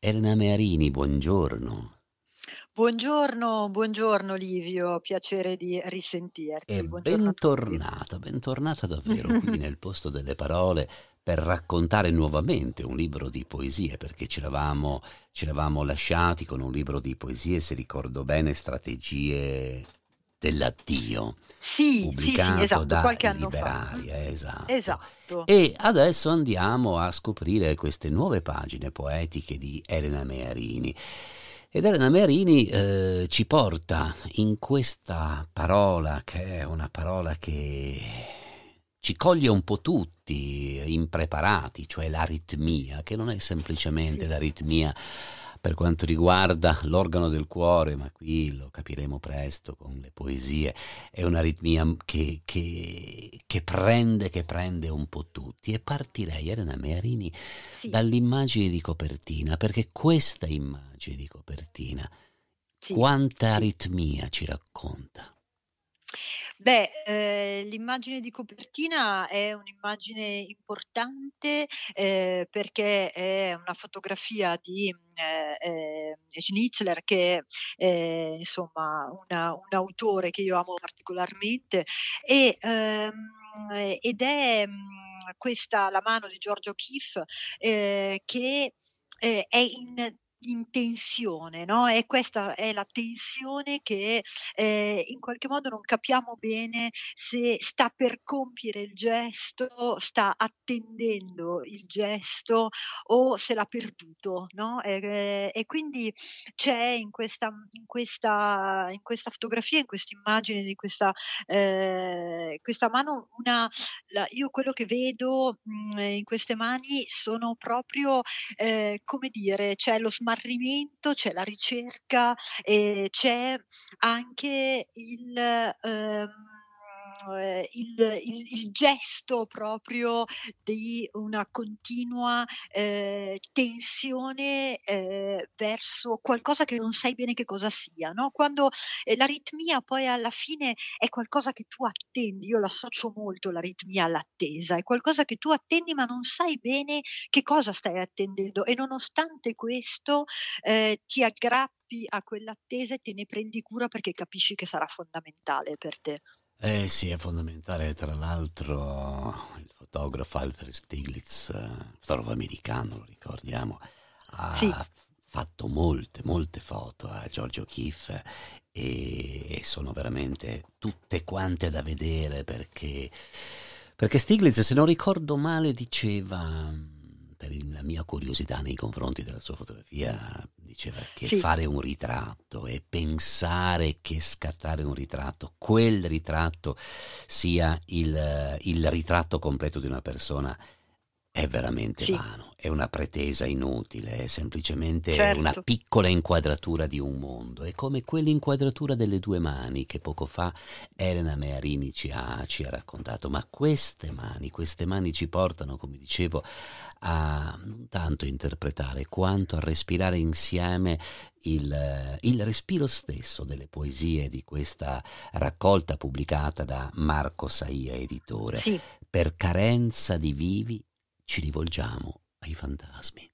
Elena Mearini, buongiorno. Buongiorno, buongiorno Livio, piacere di risentirti. E bentornata, bentornata davvero qui nel posto delle parole per raccontare nuovamente un libro di poesie, perché ci eravamo, lasciati con un libro di poesie, se ricordo bene, strategie dell'addio. Sì, sì, sì, esatto, da qualche anno Liberaria, fa. Eh, esatto. esatto. E adesso andiamo a scoprire queste nuove pagine poetiche di Elena Mearini. Ed Elena Mearini eh, ci porta in questa parola, che è una parola che ci coglie un po' tutti impreparati, cioè l'aritmia, che non è semplicemente sì. l'aritmia per quanto riguarda l'organo del cuore, ma qui lo capiremo presto con le poesie, è un'aritmia che, che, che prende, che prende un po' tutti. E partirei, Elena Mearini, sì. dall'immagine di copertina, perché questa immagine di copertina, sì. quanta sì. ritmia ci racconta? Beh, eh, l'immagine di copertina è un'immagine importante eh, perché è una fotografia di mm, eh, Schnitzler eh, che è insomma una, un autore che io amo particolarmente e, ehm, ed è mm, questa la mano di Giorgio Kiff eh, che eh, è in in tensione, no? E questa è la tensione che eh, in qualche modo non capiamo bene se sta per compiere il gesto, sta attendendo il gesto o se l'ha perduto, no? E, eh, e quindi c'è in questa, in, questa, in questa fotografia, in questa immagine di questa, eh, questa mano, una, la, io quello che vedo mh, mm, in queste mani sono proprio, eh, come dire, c'è lo smalto smarrimento, c'è la ricerca, eh, c'è anche il... Ehm, eh, il, il, il, gesto proprio di una continua eh, tensione eh, verso qualcosa che non sai bene che cosa sia, no? quando eh, l'aritmia poi alla fine è qualcosa che tu attendi, io l'associo molto l'aritmia all'attesa, è qualcosa che tu attendi ma non sai bene che cosa stai attendendo e nonostante questo eh, ti aggrappi a quell'attesa e te ne prendi cura perché capisci che sarà fondamentale per te. Eh sì, è fondamentale, tra l'altro il fotografo Alfred Stiglitz, eh, fotografo americano, lo ricordiamo, ha sì. fatto molte, molte foto a Giorgio O'Keeffe e, e sono veramente tutte quante da vedere perché, perché Stiglitz, se non ricordo male, diceva per la mia curiosità nei confronti della sua fotografia, diceva che sì. fare un ritratto e pensare che scattare un ritratto, quel ritratto sia il, il ritratto completo di una persona, è veramente sì. vano è una pretesa inutile, è semplicemente certo. una piccola inquadratura di un mondo, è come quell'inquadratura delle due mani che poco fa Elena Mearini ci ha, ci ha raccontato, ma queste mani, queste mani ci portano, come dicevo, a non tanto interpretare quanto a respirare insieme il, il, respiro stesso delle poesie di questa raccolta pubblicata da Marco Saia, editore. Sì. Per carenza di vivi ci rivolgiamo ai fantasmi.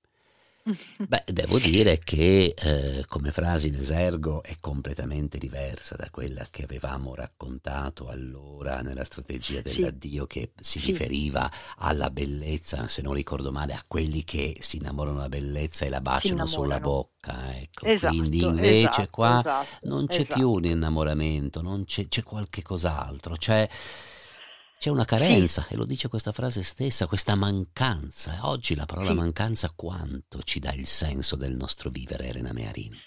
Beh, devo dire che eh, come frasi in esergo è completamente diversa da quella che avevamo raccontato allora nella strategia dell'addio sì. che si sì. riferiva alla bellezza, se non ricordo male, a quelli che si innamorano della bellezza e la baciano sulla bocca. Ecco. Esatto, Quindi esatto, invece esatto, qua esatto, non c'è esatto. più un innamoramento, non c'è, qualche cos'altro, c'è... Cioè, c'è una carenza, sì. e lo dice questa frase stessa, questa mancanza. Eh, oggi la parola sì. mancanza quanto ci dà il senso del nostro vivere, Elena Mearini?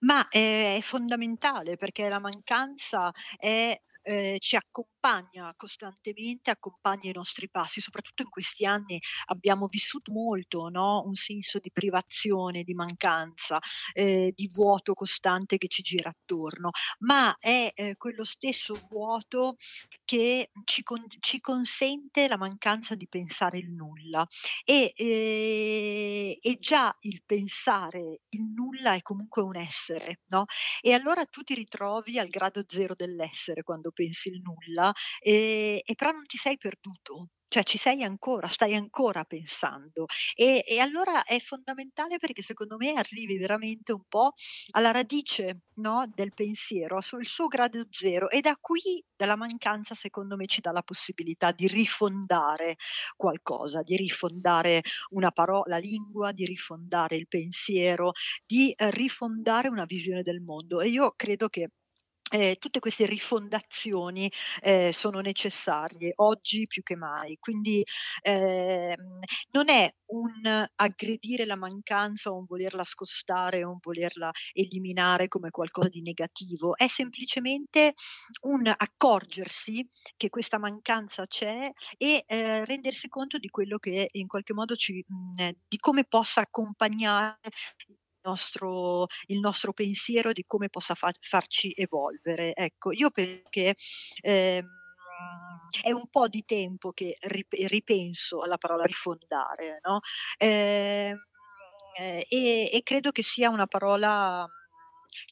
Ma eh, è fondamentale perché la mancanza è eh, ci accompagna costantemente, accompagna i nostri passi. Soprattutto in questi anni abbiamo vissuto molto no? un senso di privazione, di mancanza, eh, di vuoto costante che ci gira attorno, ma è eh, quello stesso vuoto che ci, con- ci, consente la mancanza di pensare il nulla. E, eh, e già il pensare il nulla è comunque un essere, no? E allora tu ti ritrovi al grado zero dell'essere quando quando pensi il nulla, e, e però non ti sei perduto, cioè ci sei ancora, stai ancora pensando. E, e, allora è fondamentale perché secondo me arrivi veramente un po' alla radice no, del pensiero, sul suo grado zero e da qui, dalla mancanza, secondo me ci dà la possibilità di rifondare qualcosa, di rifondare una parola, la lingua, di rifondare il pensiero, di eh, rifondare una visione del mondo. E io credo che eh, tutte queste rifondazioni eh, sono necessarie oggi più che mai, quindi eh, non è un aggredire la mancanza o un volerla scostare o un volerla eliminare come qualcosa di negativo, è semplicemente un accorgersi che questa mancanza c'è e eh, rendersi conto di quello che in qualche modo ci, mh, di come possa accompagnare nostro, il nostro pensiero di come possa fa- farci evolvere. Ecco, io penso che ehm, è un po' di tempo che rip- ripenso alla parola rifondare, no? eh, eh, e, e credo che sia una parola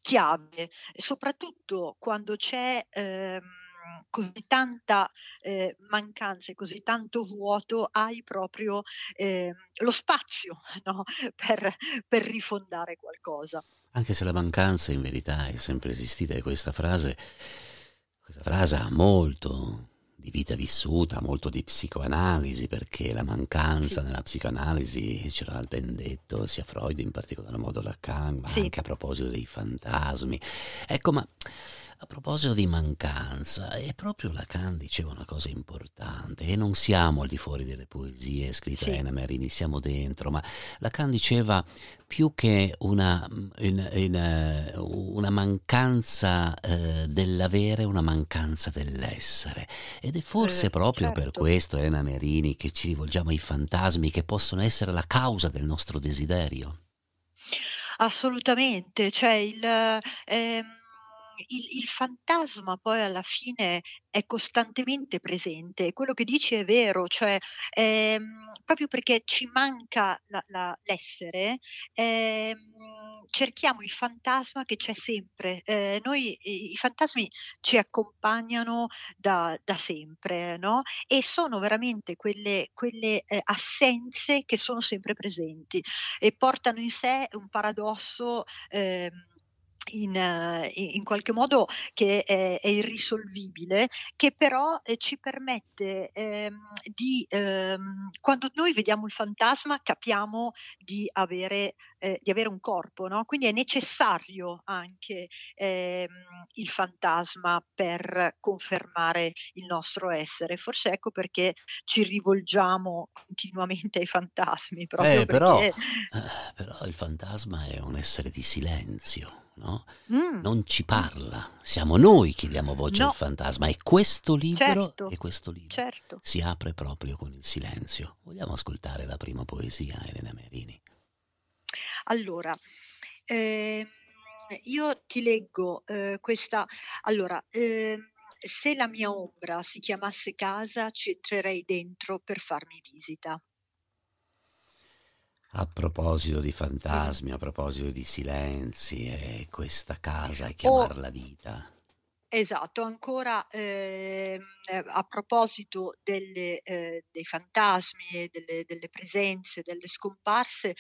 chiave, soprattutto quando c'è ehm, Mhmm, così tanta eh, mancanza e così tanto vuoto hai proprio eh, lo spazio no? per, per rifondare qualcosa. Anche se la mancanza in verità è sempre esistita e questa frase, questa frase ha molto di vita vissuta, molto di psicoanalisi, perché la mancanza sì. nella psicoanalisi ce l'ha ben detto sia Freud in particolar modo Lacan, ma sì. anche a proposito dei fantasmi. Ecco, ma a proposito di mancanza, è proprio Lacan diceva una cosa importante, e non siamo al di fuori delle poesie scritte sì. da Anna Marini, siamo dentro, ma Lacan diceva più che una, in, in, eh, una mancanza eh, dell'avere, una mancanza dell'essere. Ed è forse eh, proprio certo. per questo, Elena eh, Merini, che ci rivolgiamo ai fantasmi che possono essere la causa del nostro desiderio. Assolutamente, cioè il... Ehm il, il, fantasma poi alla fine è costantemente presente, quello che dici è vero, cioè ehm, proprio perché ci manca la, la, l'essere, ehm, cerchiamo il fantasma che c'è sempre. Eh, noi i fantasmi ci accompagnano da, da sempre no? e sono veramente quelle, quelle eh, assenze che sono sempre presenti e portano in sé un paradosso. Ehm, in, eh, in, qualche modo che è, è irrisolvibile, che però eh, ci permette ehm, di, ehm, quando noi vediamo il fantasma, capiamo di avere, eh, di avere un corpo, no? quindi è necessario anche ehm, il fantasma per confermare il nostro essere. Forse ecco perché ci rivolgiamo continuamente ai fantasmi. Proprio eh, però, eh, però il fantasma è un essere di silenzio no? mm. non ci parla, siamo noi che diamo voce no. al fantasma e questo libro, certo. e questo libro certo. si apre proprio con il silenzio. Vogliamo ascoltare la prima poesia, Elena Merini? Allora, eh, io ti leggo eh, questa... Allora, eh, se la mia ombra si chiamasse casa, ci entrerei dentro per farmi visita. A proposito di fantasmi, a proposito di silenzi, e questa casa e chiamarla oh, vita. Esatto, ancora ehm, eh, a proposito delle, eh, dei fantasmi, delle, delle presenze, delle scomparse,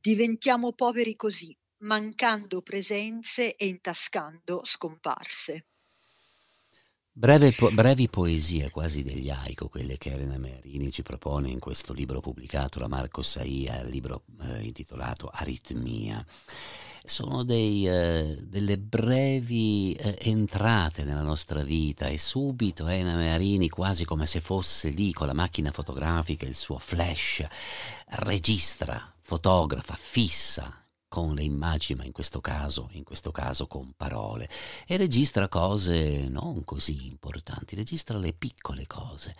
diventiamo poveri così, mancando presenze e intascando scomparse. Breve po- brevi poesie quasi degli Aico, quelle che Elena Merini ci propone in questo libro pubblicato da Marco Saia, il libro eh, intitolato Aritmia. Sono dei, eh, delle brevi eh, entrate nella nostra vita e subito Elena Merini, quasi come se fosse lì con la macchina fotografica, il suo flash, registra, fotografa, fissa con le immagini, ma in questo caso, in questo caso con parole, e registra cose non così importanti, registra le piccole cose.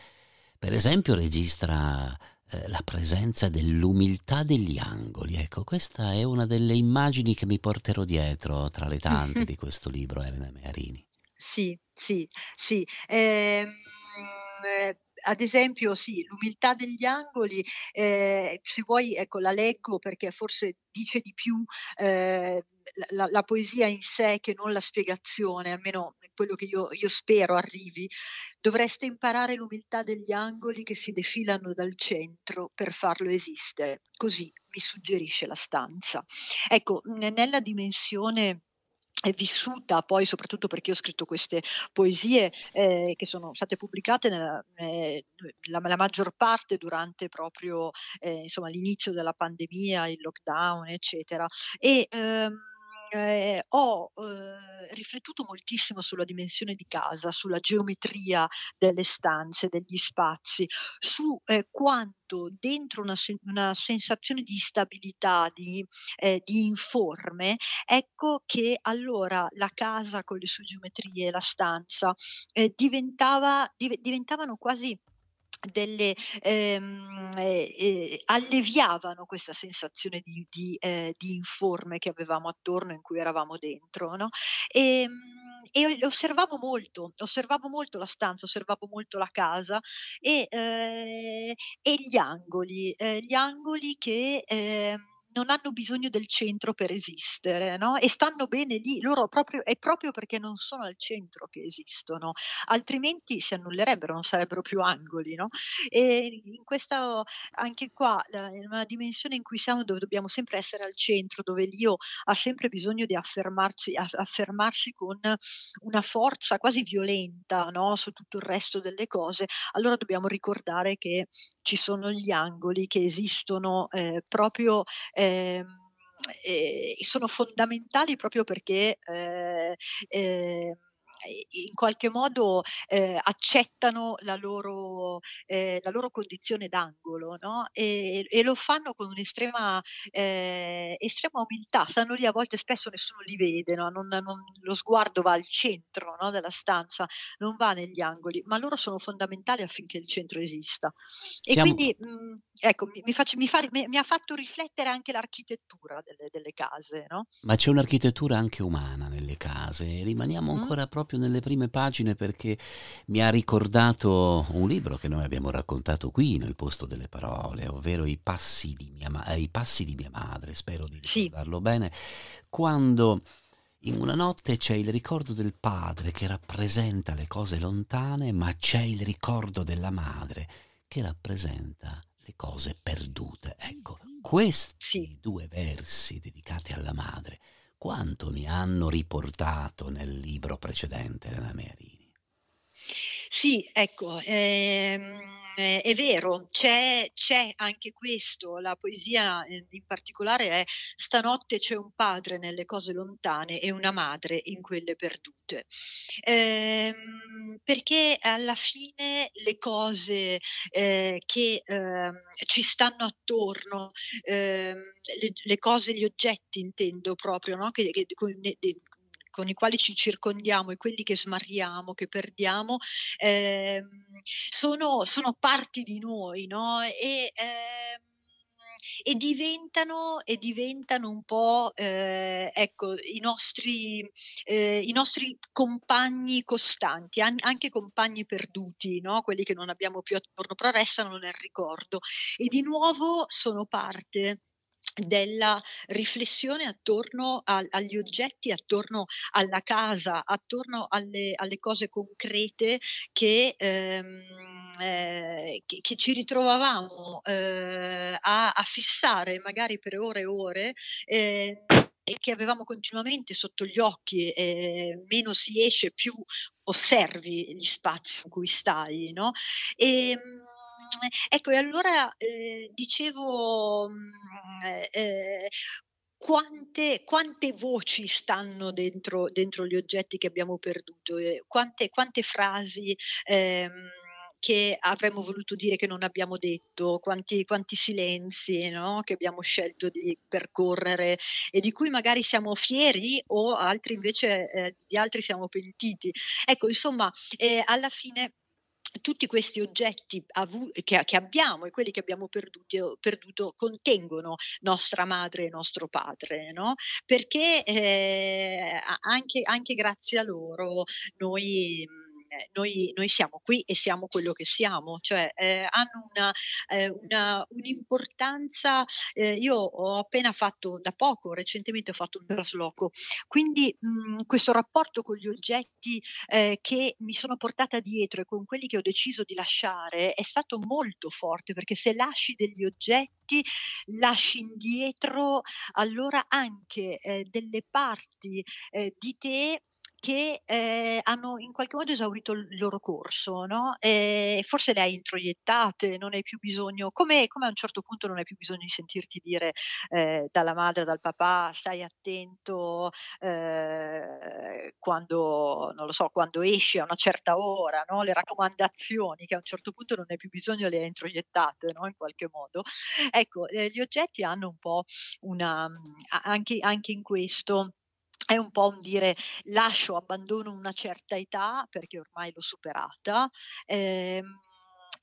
Per esempio registra eh, la presenza dell'umiltà degli angoli. Ecco, questa è una delle immagini che mi porterò dietro tra le tante di questo libro, Elena Mearini. Sì, sì, sì. Ehm, eh ad esempio, sì, l'umiltà degli angoli, eh, se vuoi, ecco, la leggo perché forse dice di più. Eh, la, la, poesia in sé che non la spiegazione, almeno quello che io, io, spero arrivi, dovreste imparare l'umiltà degli angoli che si defilano dal centro per farlo esistere. Così mi suggerisce la stanza. Ecco, nella dimensione vissuta poi soprattutto perché ho scritto queste poesie eh, che sono state pubblicate nella, eh, la, la, maggior parte durante proprio eh, insomma, l'inizio della pandemia, il lockdown eccetera e ehm, eh, ho eh, riflettuto moltissimo sulla dimensione di casa, sulla geometria delle stanze, degli spazi, su eh, quanto dentro una, una, sensazione di stabilità, di, eh, di, informe, ecco che allora la casa con le sue geometrie, la stanza, eh, diventava, div- diventavano quasi delle, ehm, eh, eh, alleviavano questa sensazione di, di, eh, di, informe che avevamo attorno, in cui eravamo dentro. No? E, ehm, e, osservavo molto, osservavo molto la stanza, osservavo molto la casa e, eh, e gli angoli, eh, gli angoli che... Ehm, non hanno bisogno del centro per esistere no? e stanno bene lì, loro proprio, è proprio perché non sono al centro che esistono, altrimenti si annullerebbero, non sarebbero più angoli. No? E in questa, anche qua, in una dimensione in cui siamo dove dobbiamo sempre essere al centro, dove l'io ha sempre bisogno di affermarsi, affermarsi con una forza quasi violenta no? su tutto il resto delle cose, allora dobbiamo ricordare che ci sono gli angoli che esistono eh, proprio eh, Ehm, eh, sono fondamentali proprio perché eh, ehm, in qualche modo eh, accettano la loro, eh, la loro, condizione d'angolo no? e, e, lo fanno con un'estrema eh, umiltà, stanno lì a volte spesso nessuno li vede, no? non, non, lo sguardo va al centro no? della stanza, non va negli angoli, ma loro sono fondamentali affinché il centro esista. E Siamo... quindi mh, mm, ecco, mi, mi, faccio, mi, fa, mi, ha fatto riflettere anche l'architettura delle, delle case. Ma c'è un'architettura anche umana nelle case, rimaniamo mm. ancora mm. proprio proprio nelle prime pagine perché mi ha ricordato un libro che noi abbiamo raccontato qui nel posto delle parole, ovvero I passi di mia, ma eh, I passi di mia madre, spero di ricordarlo sì. bene, quando... In una notte c'è il ricordo del padre che rappresenta le cose lontane, ma c'è il ricordo della madre che rappresenta le cose perdute. Ecco, questi sì. due versi dedicati alla madre quanto mi hanno riportato nel libro precedente, Elena Merini. Sì, ecco, ehm, eh, è vero, c'è, c'è, anche questo, la poesia eh, in particolare è stanotte c'è un padre nelle cose lontane e una madre in quelle perdute, eh, perché alla fine le cose eh, che ehm, ci stanno attorno, ehm, le, le, cose, gli oggetti intendo proprio, no? che, che, con i quali ci circondiamo e quelli che smarriamo, che perdiamo, eh, sono, sono, parti di noi, no? E, eh, e diventano, e diventano un po' eh, ecco, i, nostri, eh, i nostri compagni costanti, an- anche compagni perduti, no? quelli che non abbiamo più attorno, però restano nel ricordo e di nuovo sono parte della riflessione attorno a, agli oggetti, attorno alla casa, attorno alle, alle cose concrete che, ehm, eh, che, che ci ritrovavamo eh, a, a, fissare magari per ore e ore. Eh, e che avevamo continuamente sotto gli occhi, meno si esce, più osservi gli spazi in cui stai, no? E, ehm, ecco, e allora eh, dicevo mm, eh, eh, quante, quante, voci stanno dentro, dentro, gli oggetti che abbiamo perduto, eh, quante, quante frasi. Ehm, che avremmo voluto dire che non abbiamo detto, quanti, quanti silenzi no? che abbiamo scelto di percorrere e di cui magari siamo fieri o altri invece eh, di altri siamo pentiti. Ecco, insomma, eh, alla fine tutti questi oggetti avu- che, che, abbiamo e quelli che abbiamo perduto, perduto contengono nostra madre e nostro padre, no? perché eh, anche, anche, grazie a loro noi eh, noi, noi, siamo qui e siamo quello che siamo, cioè eh, hanno una, eh, una, un'importanza, eh, io ho appena fatto da poco, recentemente ho fatto un trasloco, quindi mh, mm, questo rapporto con gli oggetti eh, che mi sono portata dietro e con quelli che ho deciso di lasciare è stato molto forte perché se lasci degli oggetti, lasci indietro allora anche eh, delle parti di te che eh, hanno in qualche modo esaurito il loro corso, no? Eh, forse le hai introiettate, non hai più bisogno, come, come, a un certo punto non hai più bisogno di sentirti dire eh, dalla madre, dal papà, stai attento eh, quando, non lo so, quando esci a una certa ora, no? le raccomandazioni che a un certo punto non hai più bisogno, le hai introiettate no? in qualche modo. Ecco, eh, gli oggetti hanno un po' una, mm, anche, anche in questo è un po' un dire lascio, abbandono una certa età perché ormai l'ho superata. Ehm,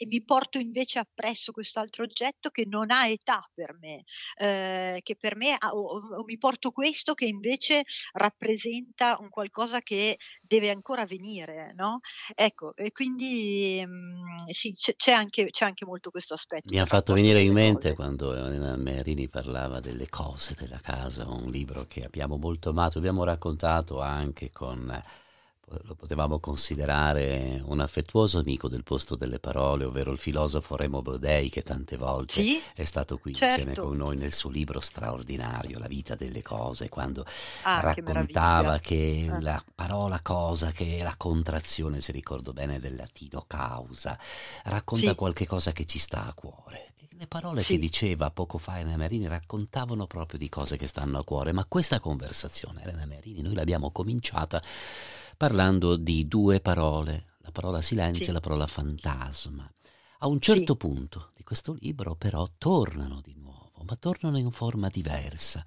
e mi porto invece appresso questo altro oggetto che non ha età per me, eh, che per me ha, o, o, mi porto questo che invece rappresenta un qualcosa che deve ancora venire, no? Ecco, e quindi mh, mm, sì, c- c'è, anche, c'è, anche, molto questo aspetto. Mi ha fatto venire in mente cose. quando Elena eh, Merini parlava delle cose della casa, un libro che abbiamo molto amato, abbiamo raccontato anche con lo potevamo considerare un affettuoso amico del posto delle parole, ovvero il filosofo Remo Bodei che tante volte sì, è stato qui certo. insieme con noi nel suo libro straordinario La vita delle cose, quando ah, raccontava che, che, ah. la parola cosa, che è la contrazione, se ricordo bene, del latino causa, racconta sì. qualche cosa che ci sta a cuore le parole sì. che diceva poco fa Elena Merini raccontavano proprio di cose che stanno a cuore, ma questa conversazione, Elena Merini, noi l'abbiamo cominciata parlando di due parole, la parola silenzio sì. e la parola fantasma. A un certo sì. punto di questo libro però tornano di nuovo, ma tornano in forma diversa.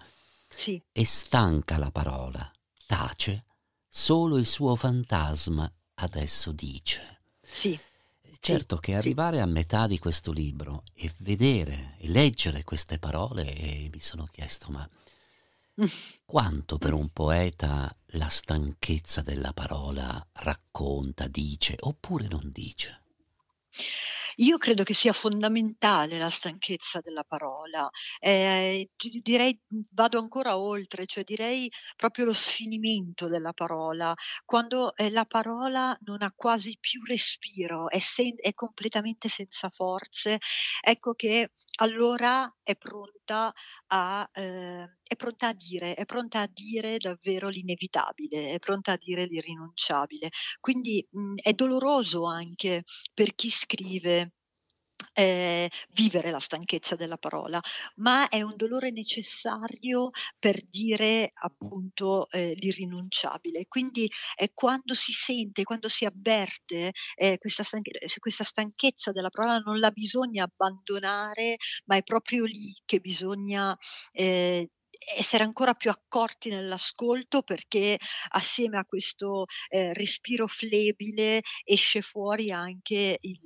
Sì. E stanca la parola, tace, solo il suo fantasma adesso dice. Sì. Certo che arrivare sì. a metà di questo libro e vedere e leggere queste parole e mi sono chiesto ma quanto per un poeta la stanchezza della parola racconta, dice oppure non dice? Io credo che sia fondamentale la stanchezza della parola, eh, direi vado ancora oltre, cioè direi proprio lo sfinimento della parola, quando eh, la parola non ha quasi più respiro, è, sen- è completamente senza forze, ecco che allora è pronta, a, eh, è pronta a dire, è pronta a dire davvero l'inevitabile, è pronta a dire l'irrinunciabile. Quindi mh, mhmm, è doloroso anche per chi scrive eh, vivere la stanchezza della parola, ma è un dolore necessario per dire appunto eh, l'irrinunciabile. Quindi è quando si sente, quando si avverte eh, questa, stanche- eh, questa stanchezza della parola non la bisogna abbandonare, ma è proprio lì che bisogna eh, essere ancora più accorti nell'ascolto perché assieme a questo eh, respiro flebile esce fuori anche il,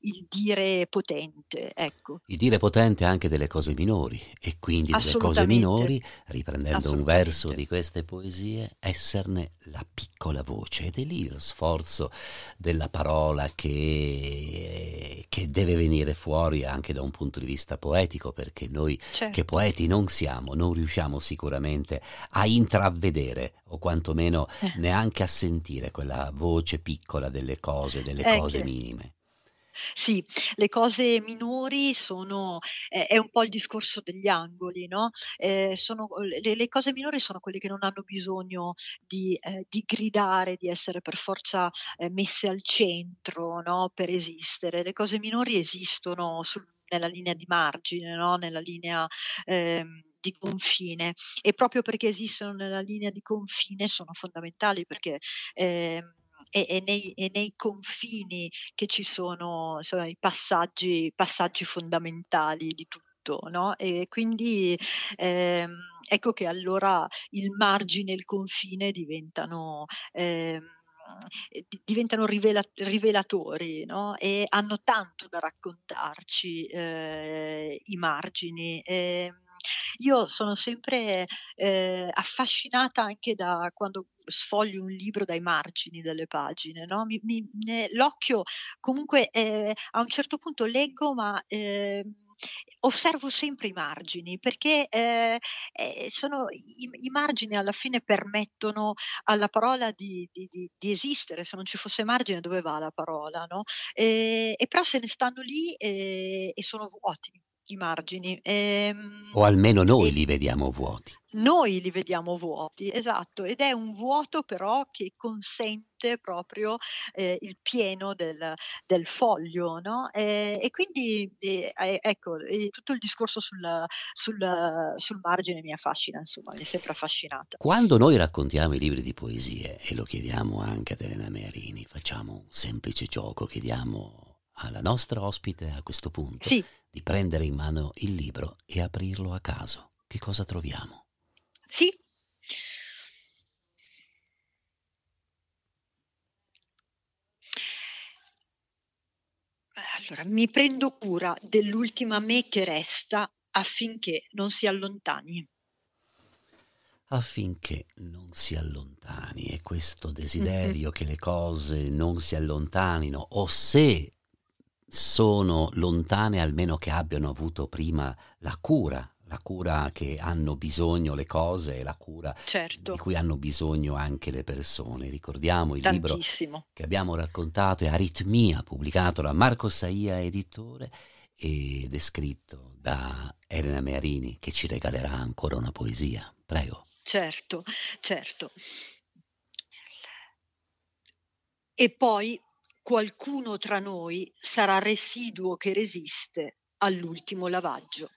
il, dire potente. Ecco. Il dire potente anche delle cose minori e quindi delle cose minori, riprendendo un verso di queste poesie, esserne la piccola voce ed è lì lo sforzo della parola che, che deve venire fuori anche da un punto di vista poetico perché noi certo. che poeti non siamo, non riusciamo riusciamo sicuramente a intravedere o quantomeno eh. neanche a sentire quella voce piccola delle cose, delle ecco. cose certo. minime. Sì, le cose minori sono, eh, è un po' il discorso degli angoli, no? Eh, sono, le, le, cose minori sono quelle che non hanno bisogno di, eh, di gridare, di essere per forza eh, messe al centro, no? Per esistere. Le cose minori esistono sul, nella linea di margine, no? Nella linea... Ehm, di confine e proprio perché esistono nella linea di confine sono fondamentali perché eh, e, e, nei, e, nei, confini che ci sono, insomma, i passaggi, passaggi fondamentali di tutto. No? E quindi ehm, ecco che allora il margine e il confine diventano, ehm, diventano rivela- rivelatori no? e hanno tanto da raccontarci eh, i margini. Eh, io sono sempre eh, affascinata anche da quando sfoglio un libro dai margini delle pagine, no? mi, mi, ne, l'occhio comunque eh, a un certo punto leggo ma... Eh, osservo sempre i margini perché eh, eh, sono, i, i, margini alla fine permettono alla parola di, di, di, di, esistere, se non ci fosse margine dove va la parola? No? E, e però se ne stanno lì e, eh, e sono vuoti i margini. E, ehm, o almeno noi li vediamo vuoti. Noi li vediamo vuoti, esatto, ed è un vuoto però che consente proprio eh, il pieno del, del foglio, no? e, eh, e, quindi eh, eh, ecco, tutto il discorso sul, sul, sul margine mi affascina, insomma, mi è sempre affascinata. Quando noi raccontiamo i libri di poesie, e lo chiediamo anche ad Elena Mearini, facciamo un semplice gioco, chiediamo alla nostra ospite a questo punto sì. di prendere in mano il libro e aprirlo a caso. Che cosa troviamo? Sì. Allora, mi prendo cura dell'ultima me che resta affinché non si allontani. Affinché non si allontani e questo mhm. desiderio mm -hmm. che le cose non si allontanino o se sono lontane almeno che abbiano avuto prima la cura, la cura che hanno bisogno le cose, la cura certo. di cui hanno bisogno anche le persone. Ricordiamo il Tantissimo. libro che abbiamo raccontato, è Aritmia, pubblicato da Marco Saia, editore, ed è scritto da Elena Mearini, che ci regalerà ancora una poesia. Prego. Certo, certo. E poi qualcuno tra noi sarà residuo che resiste all'ultimo lavaggio.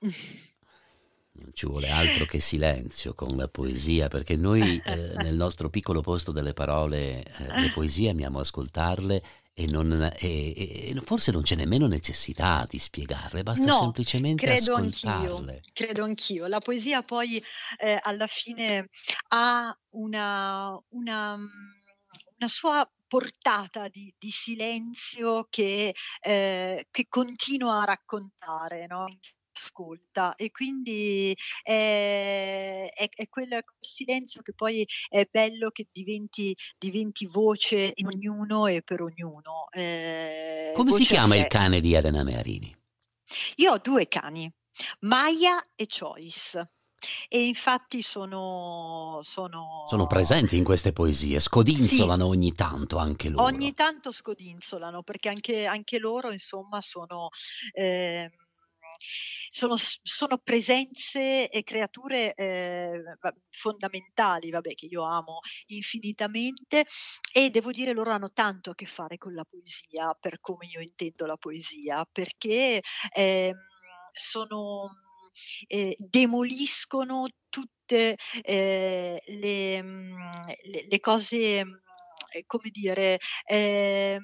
Non ci vuole altro che silenzio con la poesia, perché noi eh, nel nostro piccolo posto delle parole, eh, le poesie amiamo ascoltarle e, non, e, e, forse non c'è nemmeno necessità di spiegarle, basta no, semplicemente credo ascoltarle. Anch'io, credo anch'io. La poesia poi eh, alla fine ha una, una, una sua portata di, di silenzio che, eh, che, continua a raccontare. No? ascolta e quindi eh, è, è, è, quel silenzio che poi è bello che diventi, diventi voce in ognuno e per ognuno. Eh, Come si chiama il cane di Elena Mearini? Io ho due cani, Maya e Choice. E infatti sono, sono... sono presenti in queste poesie, scodinzolano sì, ogni tanto anche loro. Ogni tanto scodinzolano, perché anche, anche loro, insomma, sono... Eh, sono, sono, presenze e creature eh, fondamentali, vabbè, che io amo infinitamente e devo dire loro hanno tanto a che fare con la poesia, per come io intendo la poesia, perché eh, sono eh, demoliscono tutte eh, le, mm, le, cose, mm, eh, come dire, eh,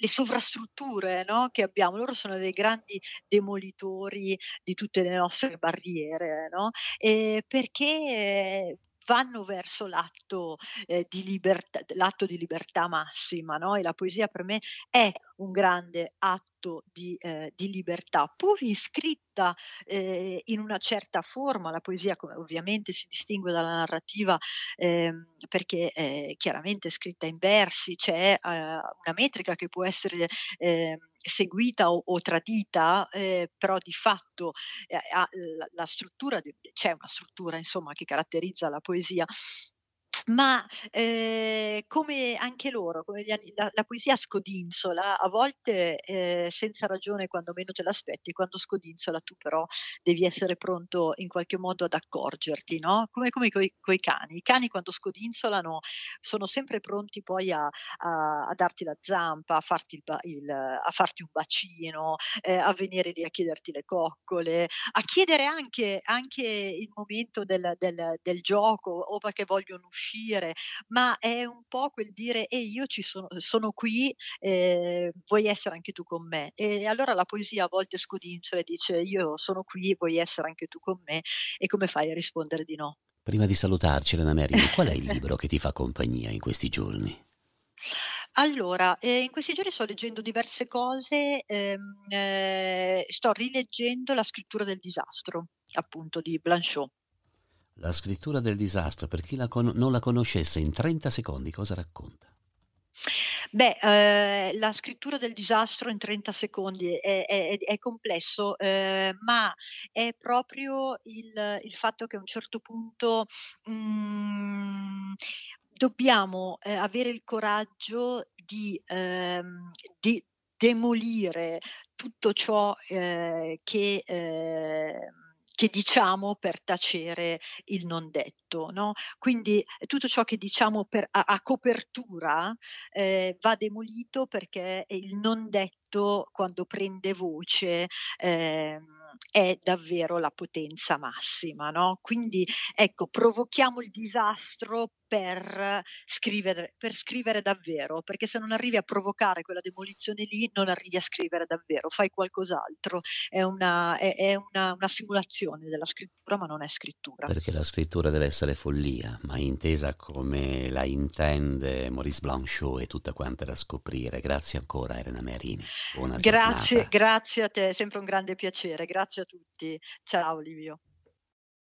le sovrastrutture no, che abbiamo, loro sono dei grandi demolitori di tutte le nostre barriere, no? eh, perché vanno verso l'atto, eh, di, libertà, l'atto di libertà massima no? e la poesia per me è un grande atto di, eh, di libertà, pur iscritta eh, in una certa forma, la poesia ovviamente si distingue dalla narrativa eh, perché chiaramente scritta in versi, c'è eh, una metrica che può essere ehm, seguita o, o tradita, eh, però di fatto eh, la, la, struttura, c'è una struttura insomma che caratterizza la poesia ma eh, come anche loro, come anni, la, la, poesia scodinzola, a volte eh, senza ragione quando meno te l'aspetti, quando scodinzola tu però devi essere pronto in qualche modo ad accorgerti, no? come, come coi, coi, cani. I cani quando scodinzolano sono sempre pronti poi a, a, a darti la zampa, a farti, il, il, a farti un bacino, eh, a venire lì a chiederti le coccole, a chiedere anche, anche il momento del, del, del gioco o perché vogliono uscire uscire, ma è un po' quel dire e io ci sono, sono qui, eh, vuoi essere anche tu con me. E allora la poesia a volte scodincia e dice io sono qui, vuoi essere anche tu con me e come fai a rispondere di no? Prima di salutarci, Elena Merlin, qual è il libro che ti fa compagnia in questi giorni? Allora, eh, in questi giorni sto leggendo diverse cose, ehm, eh, sto rileggendo La scrittura del disastro, appunto di Blanchot la scrittura del disastro, per chi la con- non la conoscesse, in 30 secondi cosa racconta? Beh, eh, la scrittura del disastro in 30 secondi è, è, è complesso, eh, ma è proprio il, il, fatto che a un certo punto mh, mm, dobbiamo eh, avere il coraggio di, ehm, di demolire tutto ciò eh, che... Ehm, che diciamo per tacere il non detto. No? Quindi eh, tutto ciò che diciamo per, a, a, copertura eh, va demolito perché il non detto quando prende voce eh, è davvero la potenza massima. No? Quindi ecco, provochiamo il disastro per scrivere, per scrivere davvero, perché se non arrivi a provocare quella demolizione lì, non arrivi a scrivere davvero, fai qualcos'altro. È una, è, è una, una simulazione della scrittura, ma non è scrittura. Perché la scrittura deve essere follia, ma intesa come la intende Maurice Blanchot e tutta quanta da scoprire. Grazie ancora Elena Merini. Buona grazie, giornata. grazie a te, è sempre un grande piacere. Grazie a tutti. Ciao Olivio.